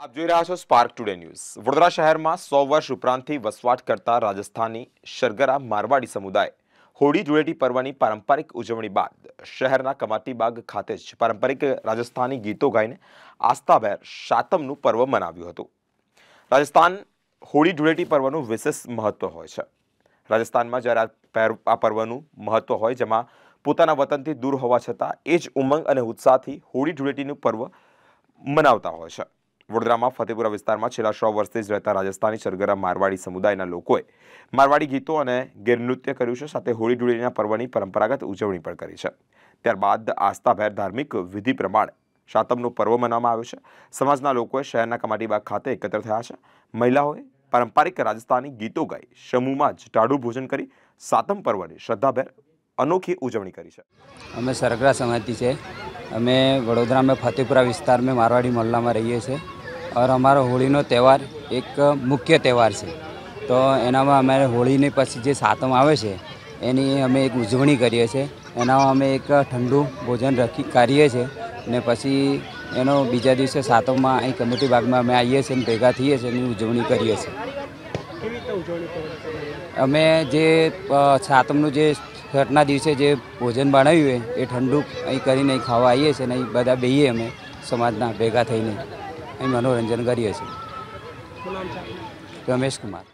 આપ જોઈ રહ્યા છો સ્પાર્ક ટુડે ન્યૂઝ વડોદરા શહેરમાં સો વર્ષ ઉપરાંતથી વસવાટ કરતા રાજસ્થાની શરગરા મારવાડી સમુદાય હોળી ધૂળેટી પર્વની પારંપરિક ઉજવણી બાદ શહેરના કમાતીબાગ ખાતે જ પારંપરિક રાજસ્થાની ગીતો ગાઈને આસ્થાભેર સાતમનું પર્વ મનાવ્યું હતું રાજસ્થાન હોળી ધૂળેટી પર્વનું વિશેષ મહત્વ હોય છે રાજસ્થાનમાં જ્યારે આ પર્વનું મહત્વ હોય જેમાં પોતાના વતનથી દૂર હોવા છતાં એ જ ઉમંગ અને ઉત્સાહથી હોળી ધૂળેટીનું પર્વ મનાવતા હોય છે વડોદરામાં ફતેપુરા વિસ્તારમાં છેલ્લા સો વર્ષથી જ રહેતા રાજસ્થાની સરગરમ મારવાડી સમુદાયના લોકોએ મારવાડી ગીતો અને ગેરનૃત્ય કર્યું છે સાથે હોળી ધૂળીના પર્વની પરંપરાગત ઉજવણી પણ કરી છે ત્યારબાદ આસ્થાભેર ધાર્મિક વિધિ પ્રમાણે શાતમનું પર્વ મનાવવામાં આવ્યું છે સમાજના લોકોએ શહેરના કમાટીબાગ ખાતે એકત્ર થયા છે મહિલાઓએ પારંપરિક રાજસ્થાની ગીતો ગાઈ સમૂહમાં જ ટાઢું ભોજન કરી સાતમ પર્વની શ્રદ્ધાભેર અનોખી ઉજવણી કરી છે અમે સરગરા સમાજથી છે અમે વડોદરામાં ફતેપુરા વિસ્તારમાં મારવાડી મહોલ્લામાં રહીએ છીએ ઓર અમારો હોળીનો તહેવાર એક મુખ્ય તહેવાર છે તો એનામાં અમારે હોળીની પછી જે સાતમ આવે છે એની અમે એક ઉજવણી કરીએ છીએ એનામાં અમે એક ઠંડુ ભોજન રખી કરીએ છીએ ને પછી એનો બીજા દિવસે સાતમમાં અહીં કમિટી બાગમાં અમે આવીએ છીએ અને ભેગા થઈએ છીએ એની ઉજવણી કરીએ છીએ અમે જે સાતમનું જે છઠના દિવસે જે ભોજન બનાવ્યું એ ઠંડુ અહીં કરીને ખાવા આવીએ છીએ અને અહીં બધા બેહીએ અમે સમાજના ભેગા થઈને અહીં મનોરંજન કરીએ છીએ રમેશ કુમાર